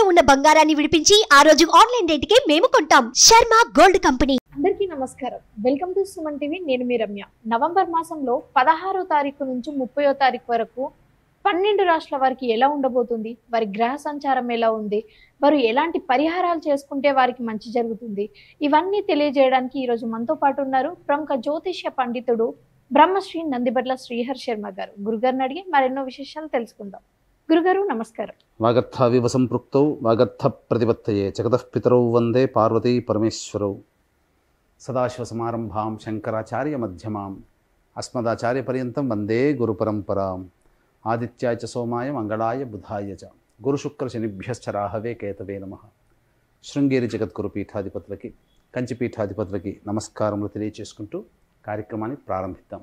ఇంట్లో ఉన్న బంగారాన్ని విడిపించి ఆ రోజు ఆన్లైన్ కి మేము కొంటాం శర్మ గోల్డ్ కంపెనీ అందరికీ నమస్కారం వెల్కమ్ టు సుమన్ టీవీ నేను మీ రమ్య నవంబర్ మాసంలో పదహారో తారీఖు నుంచి ముప్పయో తారీఖు వరకు పన్నెండు రాష్ట్రాల వారికి ఎలా ఉండబోతుంది వారి గ్రహ సంచారం ఎలా ఉంది వారు ఎలాంటి పరిహారాలు చేసుకుంటే వారికి మంచి జరుగుతుంది ఇవన్నీ తెలియజేయడానికి ఈరోజు మనతో పాటు ఉన్నారు ప్రముఖ జ్యోతిష్య పండితుడు బ్రహ్మశ్రీ నందిబడ్ల శ్రీహర్ శర్మ గారు గురుగారిని అడిగి మరెన్నో విశేషాలు తెలుసుకుందాం గురుగారు నమస్కారం వాగర్థావివ సంపృక్తౌ వాగర్థ ప్రతిపత్తయే జగతఃపితరౌ వందే పార్వతీ పరమేశ్వరౌ సమారంభాం శంకరాచార్య మధ్యమాం అస్మదాచార్య పర్యంతం వందే గురు గురుపరంపరాం ఆదిత్యాయ చ సోమాయ మంగళాయ బుధాయ చ శనిభ్యశ్చ రాహవే కేతవే నమ శృంగేరి జగద్గురు పీఠాధిపతులకి కంచి పీఠాధిపతులకి నమస్కారములు తెలియచేసుకుంటూ కార్యక్రమాన్ని ప్రారంభిద్దాం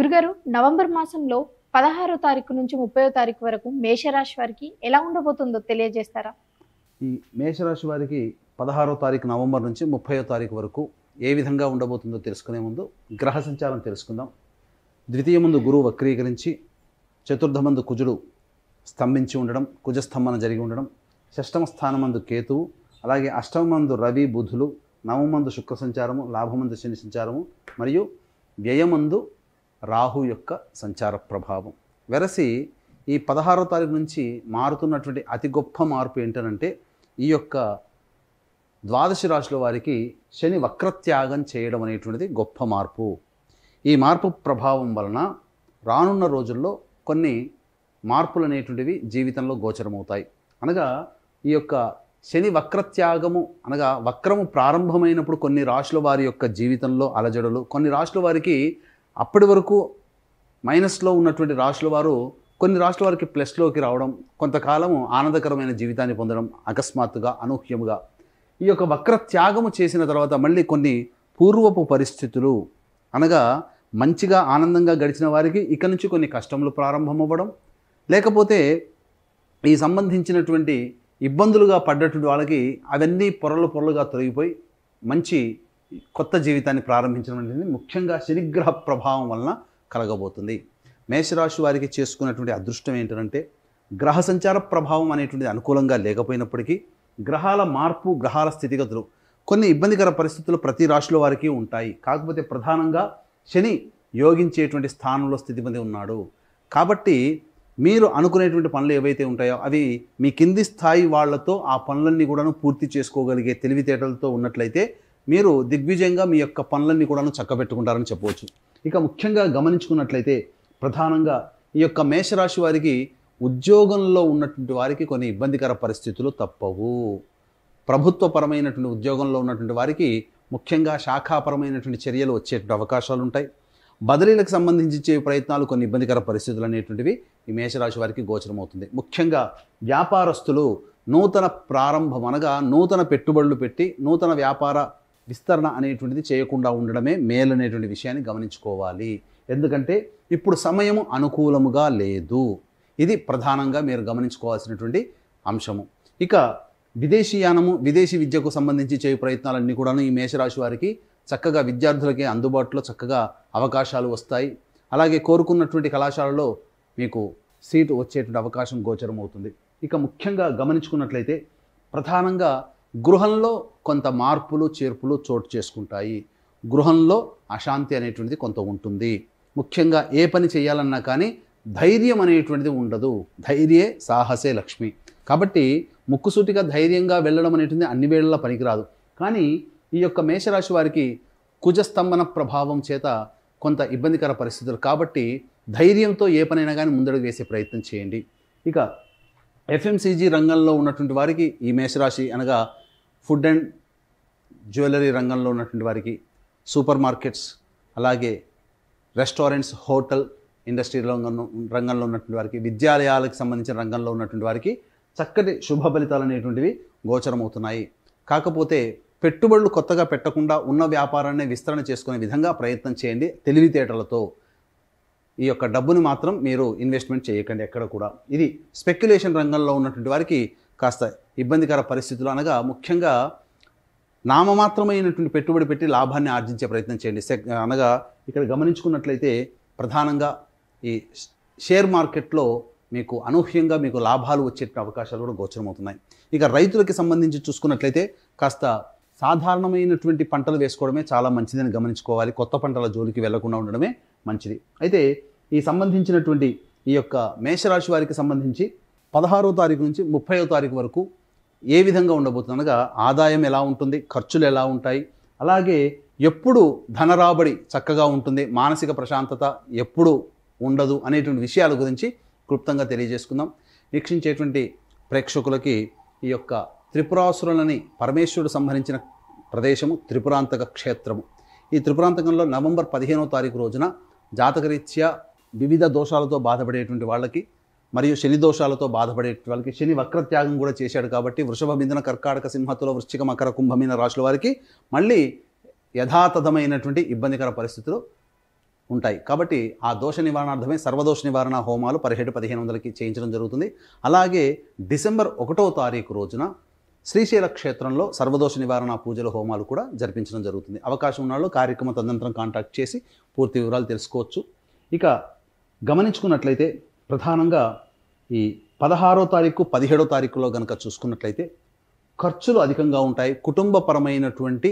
గురుగారు నవంబర్ మాసంలో పదహారో తారీఖు నుంచి ముప్పై తారీఖు వరకు మేషరాశి వారికి ఎలా ఉండబోతుందో తెలియజేస్తారా ఈ మేషరాశి వారికి పదహారో తారీఖు నవంబర్ నుంచి ముప్పై తారీఖు వరకు ఏ విధంగా ఉండబోతుందో తెలుసుకునే ముందు గ్రహ సంచారం తెలుసుకుందాం ద్వితీయ ముందు గురువు వక్రీకరించి చతుర్థ మందు కుజుడు స్తంభించి ఉండడం కుజస్తంభన జరిగి ఉండడం షష్టమ స్థానమందు కేతువు అలాగే అష్టమందు రవి బుధులు నవమందు శుక్ర సంచారము లాభమందు శని సంచారము మరియు వ్యయమందు రాహు యొక్క సంచార ప్రభావం వెరసి ఈ పదహారో తారీఖు నుంచి మారుతున్నటువంటి అతి గొప్ప మార్పు ఏంటనంటే ఈ యొక్క ద్వాదశి రాశుల వారికి శని వక్రత్యాగం చేయడం అనేటువంటిది గొప్ప మార్పు ఈ మార్పు ప్రభావం వలన రానున్న రోజుల్లో కొన్ని మార్పులు అనేటువంటివి జీవితంలో గోచరమవుతాయి అనగా ఈ యొక్క శని వక్రత్యాగము అనగా వక్రము ప్రారంభమైనప్పుడు కొన్ని రాశుల వారి యొక్క జీవితంలో అలజడలు కొన్ని రాశుల వారికి అప్పటి వరకు మైనస్లో ఉన్నటువంటి రాష్ట్రాల వారు కొన్ని రాష్ట్ర వారికి ప్లస్లోకి రావడం కొంతకాలం ఆనందకరమైన జీవితాన్ని పొందడం అకస్మాత్తుగా అనూహ్యముగా ఈ యొక్క వక్ర త్యాగము చేసిన తర్వాత మళ్ళీ కొన్ని పూర్వపు పరిస్థితులు అనగా మంచిగా ఆనందంగా గడిచిన వారికి ఇక నుంచి కొన్ని కష్టములు ప్రారంభమవ్వడం లేకపోతే ఈ సంబంధించినటువంటి ఇబ్బందులుగా పడ్డటువంటి వాళ్ళకి అవన్నీ పొరలు పొరలుగా తొలగిపోయి మంచి కొత్త జీవితాన్ని ప్రారంభించడం అనేది ముఖ్యంగా శనిగ్రహ ప్రభావం వలన కలగబోతుంది మేషరాశి వారికి చేసుకున్నటువంటి అదృష్టం ఏంటంటే గ్రహ సంచార ప్రభావం అనేటువంటిది అనుకూలంగా లేకపోయినప్పటికీ గ్రహాల మార్పు గ్రహాల స్థితిగతులు కొన్ని ఇబ్బందికర పరిస్థితులు ప్రతి రాశిలో వారికి ఉంటాయి కాకపోతే ప్రధానంగా శని యోగించేటువంటి స్థానంలో పొంది ఉన్నాడు కాబట్టి మీరు అనుకునేటువంటి పనులు ఏవైతే ఉంటాయో అవి మీ కింది స్థాయి వాళ్లతో ఆ పనులన్నీ కూడాను పూర్తి చేసుకోగలిగే తెలివితేటలతో ఉన్నట్లయితే మీరు దిగ్విజయంగా మీ యొక్క పనులన్నీ కూడాను చక్కబెట్టుకుంటారని చెప్పవచ్చు ఇక ముఖ్యంగా గమనించుకున్నట్లయితే ప్రధానంగా ఈ యొక్క మేషరాశి వారికి ఉద్యోగంలో ఉన్నటువంటి వారికి కొన్ని ఇబ్బందికర పరిస్థితులు తప్పవు ప్రభుత్వపరమైనటువంటి ఉద్యోగంలో ఉన్నటువంటి వారికి ముఖ్యంగా శాఖాపరమైనటువంటి చర్యలు వచ్చే అవకాశాలు ఉంటాయి బదిలీలకు సంబంధించి ప్రయత్నాలు కొన్ని ఇబ్బందికర పరిస్థితులు అనేటువంటివి ఈ మేషరాశి వారికి గోచరమవుతుంది ముఖ్యంగా వ్యాపారస్తులు నూతన ప్రారంభం అనగా నూతన పెట్టుబడులు పెట్టి నూతన వ్యాపార విస్తరణ అనేటువంటిది చేయకుండా ఉండడమే మేలు అనేటువంటి విషయాన్ని గమనించుకోవాలి ఎందుకంటే ఇప్పుడు సమయము అనుకూలముగా లేదు ఇది ప్రధానంగా మీరు గమనించుకోవాల్సినటువంటి అంశము ఇక విదేశీయానము విదేశీ విద్యకు సంబంధించి చేయు ప్రయత్నాలన్నీ కూడాను ఈ మేషరాశి వారికి చక్కగా విద్యార్థులకి అందుబాటులో చక్కగా అవకాశాలు వస్తాయి అలాగే కోరుకున్నటువంటి కళాశాలలో మీకు సీటు వచ్చేటువంటి అవకాశం గోచరం అవుతుంది ఇక ముఖ్యంగా గమనించుకున్నట్లయితే ప్రధానంగా గృహంలో కొంత మార్పులు చేర్పులు చోటు చేసుకుంటాయి గృహంలో అశాంతి అనేటువంటిది కొంత ఉంటుంది ముఖ్యంగా ఏ పని చేయాలన్నా కానీ ధైర్యం అనేటువంటిది ఉండదు ధైర్యే సాహసే లక్ష్మి కాబట్టి ముక్కుసూటిగా ధైర్యంగా వెళ్ళడం అనేటువంటిది అన్ని వేళల పనికిరాదు కానీ ఈ యొక్క మేషరాశి వారికి కుజస్తంభన ప్రభావం చేత కొంత ఇబ్బందికర పరిస్థితులు కాబట్టి ధైర్యంతో ఏ పనైనా కానీ ముందడుగు వేసే ప్రయత్నం చేయండి ఇక ఎఫ్ఎంసీజీ రంగంలో ఉన్నటువంటి వారికి ఈ మేషరాశి అనగా ఫుడ్ అండ్ జ్యువెలరీ రంగంలో ఉన్నటువంటి వారికి సూపర్ మార్కెట్స్ అలాగే రెస్టారెంట్స్ హోటల్ ఇండస్ట్రీ రంగంలో రంగంలో ఉన్నటువంటి వారికి విద్యాలయాలకు సంబంధించిన రంగంలో ఉన్నటువంటి వారికి చక్కటి శుభ ఫలితాలు అనేటువంటివి గోచరమవుతున్నాయి కాకపోతే పెట్టుబడులు కొత్తగా పెట్టకుండా ఉన్న వ్యాపారాన్ని విస్తరణ చేసుకునే విధంగా ప్రయత్నం చేయండి తెలివితేటలతో ఈ యొక్క డబ్బుని మాత్రం మీరు ఇన్వెస్ట్మెంట్ చేయకండి ఎక్కడ కూడా ఇది స్పెక్యులేషన్ రంగంలో ఉన్నటువంటి వారికి కాస్త ఇబ్బందికర పరిస్థితులు అనగా ముఖ్యంగా నామమాత్రమైనటువంటి పెట్టుబడి పెట్టి లాభాన్ని ఆర్జించే ప్రయత్నం చేయండి అనగా ఇక్కడ గమనించుకున్నట్లయితే ప్రధానంగా ఈ షేర్ మార్కెట్లో మీకు అనూహ్యంగా మీకు లాభాలు వచ్చే అవకాశాలు కూడా గోచరమవుతున్నాయి ఇక రైతులకి సంబంధించి చూసుకున్నట్లయితే కాస్త సాధారణమైనటువంటి పంటలు వేసుకోవడమే చాలా మంచిదని గమనించుకోవాలి కొత్త పంటల జోలికి వెళ్లకుండా ఉండడమే మంచిది అయితే ఈ సంబంధించినటువంటి ఈ యొక్క మేషరాశి వారికి సంబంధించి పదహారో తారీఖు నుంచి ముప్పైవ తారీఖు వరకు ఏ విధంగా ఉండబోతుంది అనగా ఆదాయం ఎలా ఉంటుంది ఖర్చులు ఎలా ఉంటాయి అలాగే ఎప్పుడు ధనరాబడి చక్కగా ఉంటుంది మానసిక ప్రశాంతత ఎప్పుడు ఉండదు అనేటువంటి విషయాల గురించి క్లుప్తంగా తెలియజేసుకుందాం వీక్షించేటువంటి ప్రేక్షకులకి ఈ యొక్క త్రిపురాసురులని పరమేశ్వరుడు సంహరించిన ప్రదేశము త్రిపురాంతక క్షేత్రము ఈ త్రిపురాంతకంలో నవంబర్ పదిహేనో తారీఖు రోజున జాతకరీత్యా వివిధ దోషాలతో బాధపడేటువంటి వాళ్ళకి మరియు శని దోషాలతో బాధపడే వాళ్ళకి శని వక్రత్యాగం కూడా చేశాడు కాబట్టి వృషభ మిందన కర్కాటక సింహతుల వృశ్చిక మకర కుంభమీన రాశుల వారికి మళ్ళీ యథాతథమైనటువంటి ఇబ్బందికర పరిస్థితులు ఉంటాయి కాబట్టి ఆ దోష నివారణార్థమే సర్వదోష నివారణ హోమాలు పదిహేడు పదిహేను వందలకి చేయించడం జరుగుతుంది అలాగే డిసెంబర్ ఒకటో తారీఖు రోజున శ్రీశైల క్షేత్రంలో సర్వదోష నివారణ పూజల హోమాలు కూడా జరిపించడం జరుగుతుంది అవకాశం ఉన్న కార్యక్రమ తదనంతరం కాంటాక్ట్ చేసి పూర్తి వివరాలు తెలుసుకోవచ్చు ఇక గమనించుకున్నట్లయితే ప్రధానంగా ఈ పదహారో తారీఖు పదిహేడో తారీఖులో కనుక చూసుకున్నట్లయితే ఖర్చులు అధికంగా ఉంటాయి కుటుంబపరమైనటువంటి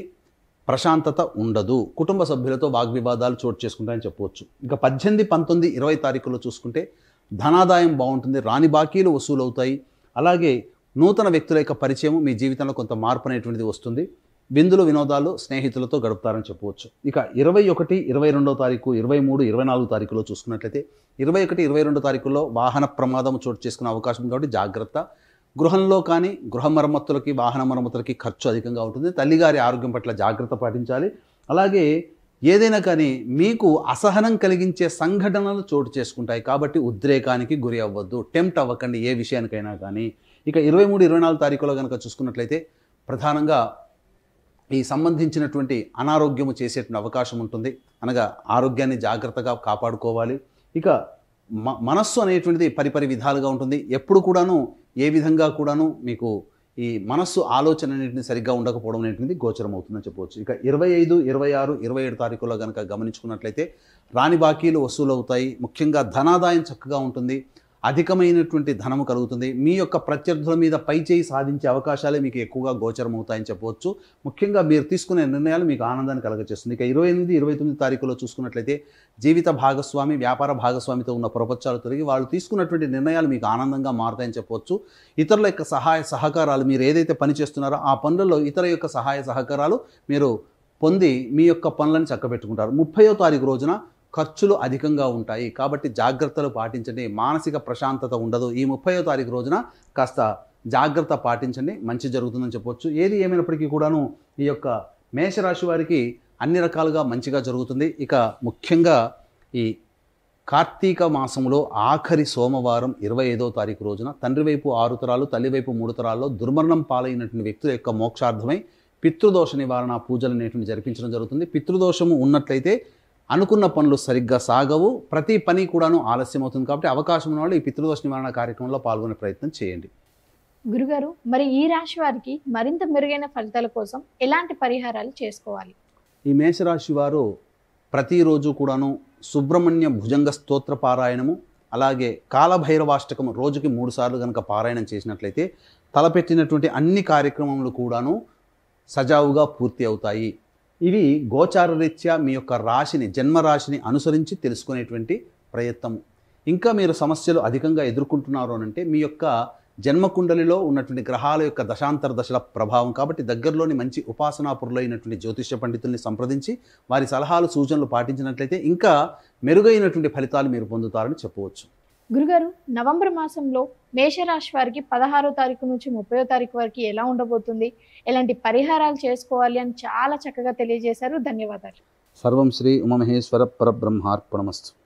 ప్రశాంతత ఉండదు కుటుంబ సభ్యులతో వాగ్వివాదాలు చోటు చేసుకుంటాయని చెప్పవచ్చు ఇక పద్దెనిమిది పంతొమ్మిది ఇరవై తారీఖులో చూసుకుంటే ధనాదాయం బాగుంటుంది రాని బాకీలు వసూలవుతాయి అలాగే నూతన వ్యక్తుల యొక్క పరిచయం మీ జీవితంలో కొంత మార్పు అనేటువంటిది వస్తుంది విందులు వినోదాలు స్నేహితులతో గడుపుతారని చెప్పవచ్చు ఇక ఇరవై ఒకటి ఇరవై రెండో తారీఖు ఇరవై మూడు ఇరవై నాలుగు తారీఖులో చూసుకున్నట్లయితే ఇరవై ఒకటి ఇరవై రెండు తారీఖుల్లో వాహన ప్రమాదం చోటు చేసుకునే అవకాశం కాబట్టి జాగ్రత్త గృహంలో కానీ గృహ మరమ్మతులకి వాహన మరమ్మతులకి ఖర్చు అధికంగా ఉంటుంది తల్లిగారి ఆరోగ్యం పట్ల జాగ్రత్త పాటించాలి అలాగే ఏదైనా కానీ మీకు అసహనం కలిగించే సంఘటనలు చోటు చేసుకుంటాయి కాబట్టి ఉద్రేకానికి గురి అవ్వద్దు టెంప్ట్ అవ్వకండి ఏ విషయానికైనా కానీ ఇక ఇరవై మూడు ఇరవై నాలుగు తారీఖులో కనుక చూసుకున్నట్లయితే ప్రధానంగా ఈ సంబంధించినటువంటి అనారోగ్యము చేసేటువంటి అవకాశం ఉంటుంది అనగా ఆరోగ్యాన్ని జాగ్రత్తగా కాపాడుకోవాలి ఇక మ మనస్సు అనేటువంటిది పరిపరి విధాలుగా ఉంటుంది ఎప్పుడు కూడాను ఏ విధంగా కూడాను మీకు ఈ మనస్సు ఆలోచన అనేటిది సరిగ్గా ఉండకపోవడం అనేటువంటిది గోచరం అవుతుందని చెప్పవచ్చు ఇక ఇరవై ఐదు ఇరవై ఆరు ఇరవై ఏడు తారీఖులో కనుక గమనించుకున్నట్లయితే రాని బాకీలు వసూలు అవుతాయి ముఖ్యంగా ధనాదాయం చక్కగా ఉంటుంది అధికమైనటువంటి ధనము కలుగుతుంది మీ యొక్క ప్రత్యర్థుల మీద పై చేయి సాధించే అవకాశాలే మీకు ఎక్కువగా గోచరమవుతాయని చెప్పవచ్చు ముఖ్యంగా మీరు తీసుకునే నిర్ణయాలు మీకు ఆనందాన్ని కలగచేస్తుంది ఇక ఇరవై ఎనిమిది ఇరవై తొమ్మిది తారీఖులో చూసుకున్నట్లయితే జీవిత భాగస్వామి వ్యాపార భాగస్వామితో ఉన్న ప్రపంచాలు తొలగి వాళ్ళు తీసుకున్నటువంటి నిర్ణయాలు మీకు ఆనందంగా మారుతాయని చెప్పవచ్చు ఇతరుల యొక్క సహాయ సహకారాలు మీరు ఏదైతే పని చేస్తున్నారో ఆ పనులలో ఇతర యొక్క సహాయ సహకారాలు మీరు పొంది మీ యొక్క పనులను చక్కబెట్టుకుంటారు ముప్పయో తారీఖు రోజున ఖర్చులు అధికంగా ఉంటాయి కాబట్టి జాగ్రత్తలు పాటించండి మానసిక ప్రశాంతత ఉండదు ఈ ముప్పయో తారీఖు రోజున కాస్త జాగ్రత్త పాటించండి మంచి జరుగుతుందని చెప్పొచ్చు ఏది ఏమైనప్పటికీ కూడాను ఈ యొక్క మేషరాశి వారికి అన్ని రకాలుగా మంచిగా జరుగుతుంది ఇక ముఖ్యంగా ఈ కార్తీక మాసంలో ఆఖరి సోమవారం ఇరవై ఐదో తారీఖు రోజున తండ్రి వైపు ఆరు తరాలు తల్లివైపు మూడు తరాల్లో దుర్మరణం పాలైనటువంటి వ్యక్తుల యొక్క మోక్షార్థమై పితృదోష నివారణ పూజలు అనేటువంటి జరిపించడం జరుగుతుంది పితృదోషము ఉన్నట్లయితే అనుకున్న పనులు సరిగ్గా సాగవు ప్రతి పని కూడాను ఆలస్యం అవుతుంది కాబట్టి అవకాశం ఉన్న వాళ్ళు ఈ పితృదోష నివారణ కార్యక్రమంలో పాల్గొనే ప్రయత్నం చేయండి గురుగారు మరి ఈ రాశి వారికి మరింత మెరుగైన ఫలితాల కోసం ఎలాంటి పరిహారాలు చేసుకోవాలి ఈ మేషరాశి వారు ప్రతిరోజు కూడాను సుబ్రహ్మణ్య భుజంగ స్తోత్ర పారాయణము అలాగే కాలభైరవాష్టకం రోజుకి మూడుసార్లు కనుక పారాయణం చేసినట్లయితే తలపెట్టినటువంటి అన్ని కార్యక్రమములు కూడాను సజావుగా పూర్తి అవుతాయి ఇవి గోచారరీత్యా మీ యొక్క రాశిని జన్మరాశిని అనుసరించి తెలుసుకునేటువంటి ప్రయత్నం ఇంకా మీరు సమస్యలు అధికంగా ఎదుర్కొంటున్నారు అంటే మీ యొక్క జన్మకుండలిలో ఉన్నటువంటి గ్రహాల యొక్క దశాంతర దశల ప్రభావం కాబట్టి దగ్గరలోని మంచి ఉపాసనాపురులైనటువంటి జ్యోతిష్య పండితుల్ని సంప్రదించి వారి సలహాలు సూచనలు పాటించినట్లయితే ఇంకా మెరుగైనటువంటి ఫలితాలు మీరు పొందుతారని చెప్పవచ్చు గురుగారు నవంబర్ మాసంలో మేషరాశి వారికి పదహారో తారీఖు నుంచి ముప్పయో తారీఖు వరకు ఎలా ఉండబోతుంది ఎలాంటి పరిహారాలు చేసుకోవాలి అని చాలా చక్కగా తెలియజేశారు ధన్యవాదాలు సర్వం శ్రీ ఉమమహేశ్వర పరబ్రహ్మార్పణమస్తు